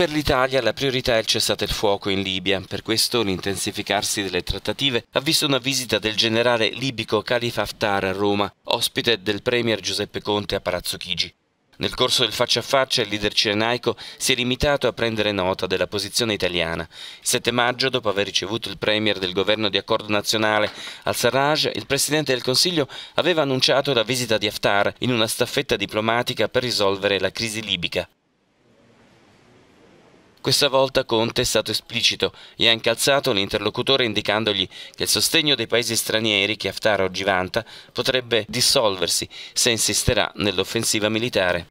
per l'Italia la priorità è il cessate il fuoco in Libia, per questo l'intensificarsi delle trattative ha visto una visita del generale libico Khalifa Haftar a Roma, ospite del premier Giuseppe Conte a Palazzo Chigi. Nel corso del faccia a faccia il leader cirenaico si è limitato a prendere nota della posizione italiana. Il 7 maggio, dopo aver ricevuto il premier del governo di accordo nazionale al Sarraj, il presidente del Consiglio aveva annunciato la visita di Haftar in una staffetta diplomatica per risolvere la crisi libica. Questa volta Conte è stato esplicito e ha incalzato l'interlocutore indicandogli che il sostegno dei paesi stranieri che Haftar oggi vanta potrebbe dissolversi se insisterà nell'offensiva militare.